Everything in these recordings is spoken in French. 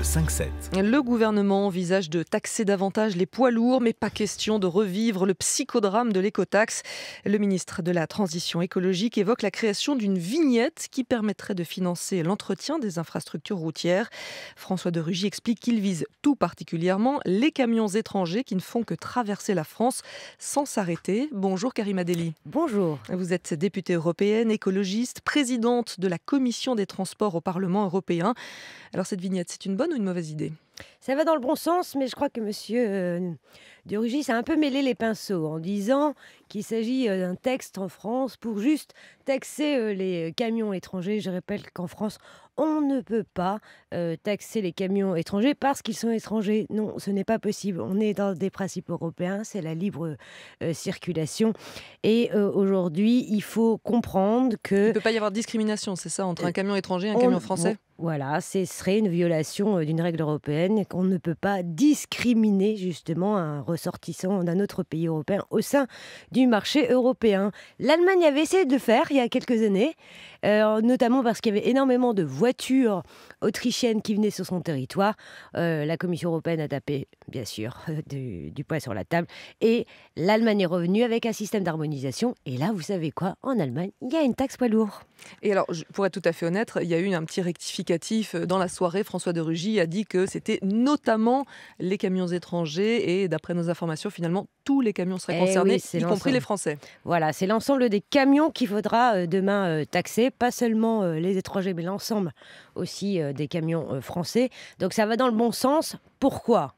le Le gouvernement envisage de taxer davantage les poids lourds, mais pas question de revivre le psychodrame de l'écotaxe. Le ministre de la Transition écologique évoque la création d'une vignette qui permettrait de financer l'entretien des infrastructures routières. François de Rugy explique qu'il vise tout particulièrement les camions étrangers qui ne font que traverser la France sans s'arrêter. Bonjour Karim Adeli. Bonjour. Vous êtes députée européenne, écologiste, présidente de la Commission des transports au Parlement européen. Alors cette vignette, c'est une bonne une mauvaise idée ça va dans le bon sens, mais je crois que Monsieur euh, de a un peu mêlé les pinceaux en disant qu'il s'agit euh, d'un texte en France pour juste taxer euh, les camions étrangers. Je rappelle qu'en France, on ne peut pas euh, taxer les camions étrangers parce qu'ils sont étrangers. Non, ce n'est pas possible. On est dans des principes européens, c'est la libre euh, circulation. Et euh, aujourd'hui, il faut comprendre que... Il ne peut pas y avoir de discrimination, c'est ça, entre un camion étranger et un camion français Voilà, ce serait une violation d'une règle européenne et qu'on ne peut pas discriminer justement un ressortissant d'un autre pays européen au sein du marché européen. L'Allemagne avait essayé de le faire il y a quelques années, notamment parce qu'il y avait énormément de voitures autrichiennes qui venait sur son territoire. Euh, la Commission européenne a tapé, bien sûr, du, poids sur la table. Et l'Allemagne est revenue avec un système d'harmonisation. Et là, vous savez quoi En Allemagne, il y a une taxe poids lourd. Et alors, pour être tout à fait honnête, il y a eu un petit rectificatif euh, dans la soirée. François de Rugy a dit que c'était notamment les camions étrangers. Et d'après nos informations, finalement, tous les camions seraient eh concernés, y compris les Français. Voilà, c'est l'ensemble des camions qu'il faudra euh, demain taxer. Pas seulement les étrangers, mais l'ensemble aussi des camions euh, français. Donc ça va dans le bon sens. Pourquoi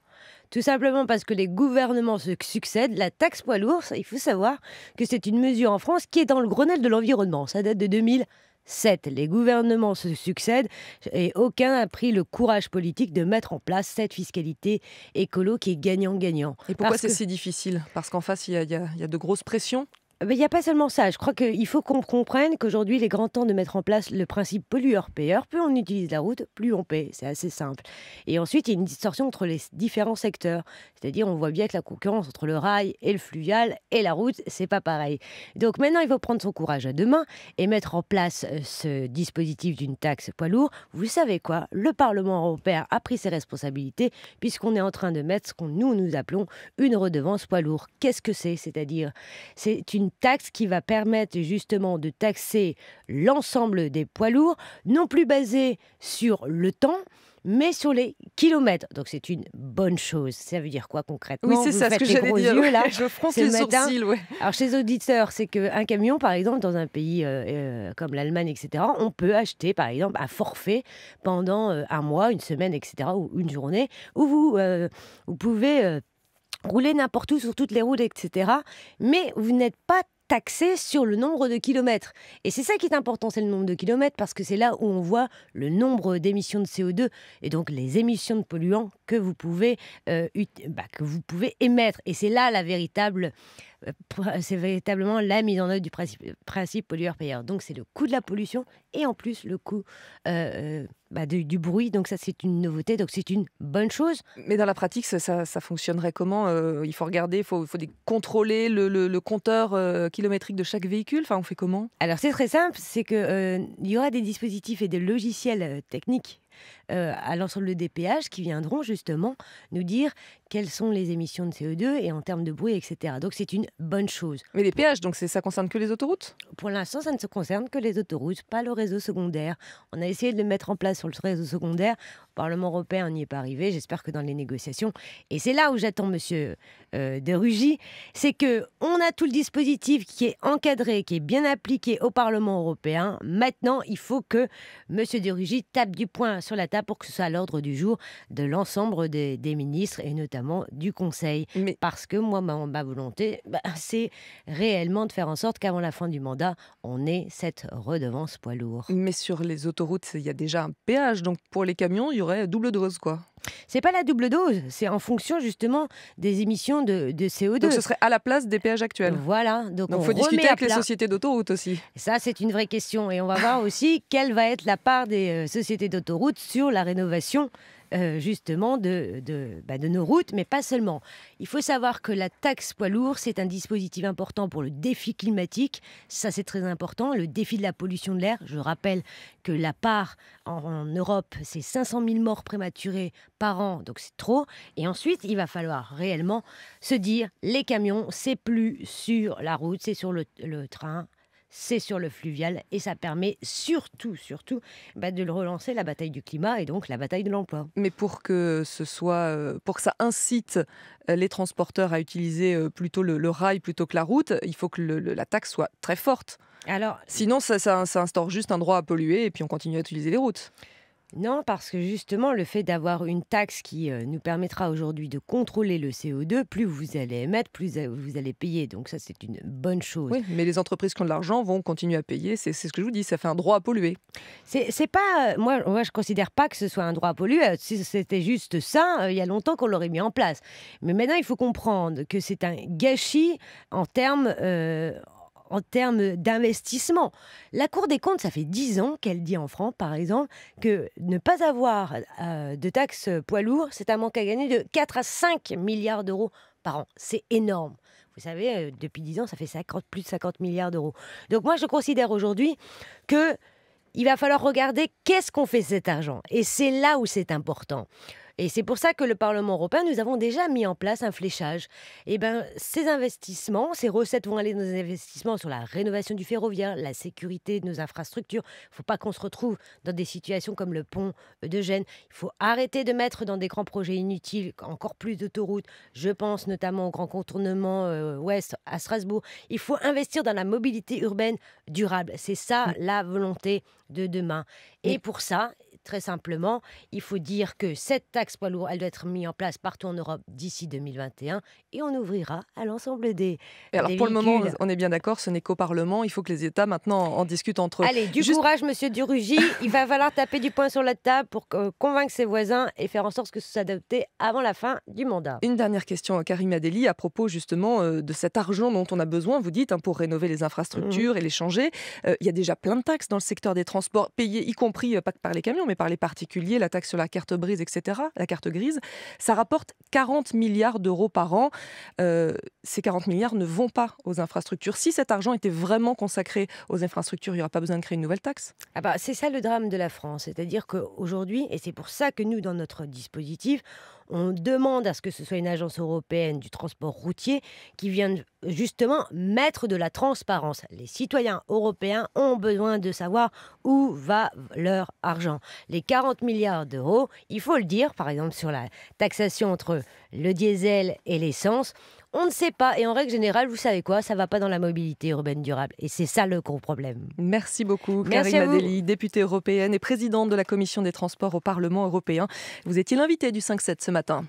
tout simplement parce que les gouvernements se succèdent. La taxe poids lourd, il faut savoir que c'est une mesure en France qui est dans le Grenelle de l'environnement. Ça date de 2007. Les gouvernements se succèdent et aucun n'a pris le courage politique de mettre en place cette fiscalité écolo qui est gagnant-gagnant. Et pourquoi c'est si difficile Parce qu'en face, il y, a de grosses pressions mais ah ben, il n'y a pas seulement ça. Je crois qu'il faut qu'on comprenne qu'aujourd'hui, il est grand temps de mettre en place le principe pollueur-payeur. Plus on utilise la route, plus on paie. C'est assez simple. Et ensuite, il y a une distorsion entre les différents secteurs. C'est-à-dire, on voit bien que la concurrence entre le rail et le fluvial et la route, c'est pas pareil. Donc maintenant, il faut prendre son courage à deux mains et mettre en place euh, ce dispositif d'une taxe poids lourd. Vous savez quoi Le Parlement européen a pris ses responsabilités puisqu'on est en train de mettre ce qu'on nous, nous appelons une redevance poids lourd. Qu'est-ce que c'est C'est-à-dire, c'est une taxe qui va permettre justement de taxer l'ensemble des poids lourds, non plus basé sur le temps, mais sur les kilomètres. Donc c'est une bonne chose. Ça veut dire quoi concrètement Oui, c'est ça ce que j'allais dire. Yeux, là, je fronce les sourcils. Ouais. Alors chez les auditeurs, c'est qu'un camion, par exemple, dans un pays euh, euh, comme l'Allemagne, etc., on peut acheter, par exemple, un forfait pendant euh, un mois, une semaine, etc., ou une journée, où vous, vous pouvez rouler n'importe où sur toutes les routes, etc. Mais vous n'êtes pas taxé sur le nombre de kilomètres. Et c'est ça qui est important, c'est le nombre de kilomètres, parce que c'est là où on voit le nombre d'émissions de CO2 et donc les émissions de polluants que vous pouvez, euh, bah, que vous pouvez émettre. Et c'est là la véritable c'est véritablement la mise en œuvre du principe, pollueur-payeur. Donc c'est le coût de la pollution et en plus le coût euh, euh, bah, du bruit. Donc ça c'est une nouveauté, donc c'est une bonne chose. Mais dans la pratique, ça, fonctionnerait comment euh, Il faut regarder, il faut, contrôler le, compteur kilométrique de chaque véhicule. Enfin, on fait comment Alors c'est très simple, c'est qu'il il y aura des dispositifs et des logiciels techniques euh, à l'ensemble des péages qui viendront justement nous dire quelles sont les émissions de CO2 et en termes de bruit, etc. Donc c'est une bonne chose. Mais les péages, donc ça concerne que les autoroutes Pour l'instant, ça ne se concerne que les autoroutes, pas le réseau secondaire. On a essayé de le mettre en place sur le réseau secondaire. Au Parlement européen, on n'y est pas arrivé. J'espère que dans les négociations, et c'est là où j'attends Monsieur euh, Derugy. c'est que on a tout le dispositif qui est encadré, qui est bien appliqué au Parlement européen. Maintenant, il faut que Monsieur Derugy tape du poing sur la table pour que ce soit à l'ordre du jour de l'ensemble des, ministres et notamment du Conseil. Mais... Parce que moi, ma, volonté, bah, c'est réellement de faire en sorte qu'avant la fin du mandat, on ait cette redevance poids lourd. Mais sur les autoroutes, il y a déjà un péage, donc pour les camions, il y aurait double dose, quoi. C'est pas la double dose, c'est en fonction justement des émissions de, de, CO2. Donc ce serait à la place des péages actuels. Voilà. Donc il faut discuter avec les sociétés d'autoroutes aussi. Ça, c'est une vraie question. Et on va voir aussi quelle va être la part des euh, sociétés d'autoroutes sur la rénovation euh, justement de, bah, de, nos routes, mais pas seulement. Il faut savoir que la taxe poids lourd, c'est un dispositif important pour le défi climatique. Ça, c'est très important. Le défi de la pollution de l'air. Je rappelle que la part en, Europe, c'est 500 000 morts prématurées par an, donc c'est trop. Et ensuite, il va falloir réellement se dire les camions, c'est plus sur la route, c'est sur le train, c'est sur le fluvial et ça permet surtout, surtout bah, de relancer la bataille du climat et donc la bataille de l'emploi. Mais pour que ce soit, euh, pour que ça incite euh, les transporteurs à utiliser euh, plutôt le, rail plutôt que la route, il faut que la taxe soit très forte. Alors, Sinon, ça instaure juste un droit à polluer et puis on continue à utiliser les routes. Non, parce que justement, le fait d'avoir une taxe qui euh, nous permettra aujourd'hui de contrôler le CO2, plus vous allez émettre, plus euh, vous allez payer. Donc ça, c'est une bonne chose. mais les entreprises qui ont de l'argent vont continuer à payer. C'est ce que je vous dis, ça fait un droit à polluer. C'est pas... Euh, moi, moi, je considère pas que ce soit un droit à polluer. Si c'était juste ça, il y a longtemps qu'on l'aurait mis en place. Mais maintenant, il faut comprendre que c'est un gâchis en termes en termes d'investissement. La Cour des comptes, ça fait 10 ans qu'elle dit en France, par exemple, que ne pas avoir euh, de taxes poids lourds, c'est un manque à gagner de 4 à 5 milliards d'euros par an. C'est énorme. Vous savez, euh, depuis 10 ans, ça fait plus de 50 milliards d'euros. Donc moi, je considère aujourd'hui que il va falloir regarder qu'est-ce qu'on fait cet argent. Et c'est là où c'est important. Et c'est pour ça que le Parlement européen, nous avons déjà mis en place un fléchage. Et eh ben, ces investissements, ces recettes vont aller dans des investissements sur la rénovation du ferroviaire, la sécurité de nos infrastructures. Il ne faut pas qu'on se retrouve dans des situations comme le pont de Gênes. Il faut arrêter de mettre dans des grands projets inutiles encore plus d'autoroutes. Je pense notamment au grand contournement euh, ouest à Strasbourg. Il faut investir dans la mobilité urbaine durable. C'est ça mm. la volonté de demain. Et pour ça, très simplement, il faut dire que cette taxe poids lourd, elle doit être mise en place partout en Europe d'ici 2021 et on ouvrira à l'ensemble des. Et alors pour le moment, on est bien d'accord, ce n'est qu'au Parlement. Il faut que les États maintenant en discutent entre eux. Allez, du courage, Monsieur Durugy. il va falloir taper du poing sur la table pour convaincre ses voisins et faire en sorte que ce soit adopté avant la fin du mandat. Une dernière question, Karim Adeli, à propos justement euh, de cet argent dont on a besoin. Vous dites hein, pour rénover les infrastructures mm. et les changer. Euh, il y a déjà plein de taxes dans le secteur des transports payées, y compris euh, pas par les camions, par les particuliers, la taxe sur la carte brise, etc., la carte grise, ça rapporte 40 milliards d'euros par an. Euh, ces 40 milliards ne vont pas aux infrastructures. Si cet argent était vraiment consacré aux infrastructures, il n'y aura pas besoin de créer une nouvelle taxe. Ah bah, c'est ça le drame de la France. C'est-à-dire qu'aujourd'hui, et c'est pour ça que nous, dans notre dispositif, on demande à ce que ce soit une agence européenne du transport routier qui vienne justement mettre de la transparence. Les citoyens européens ont besoin de savoir où va leur argent. Les 40 milliards d'euros, il faut le dire, par exemple sur la taxation entre le diesel et l'essence. On ne sait pas. Et en règle générale, vous savez quoi Ça va pas dans la mobilité urbaine durable. Et c'est ça le gros problème. Merci beaucoup, Karine Adélie, députée européenne et présidente de la Commission des transports au Parlement européen. Vous étiez l'invitée du 5-7 ce matin.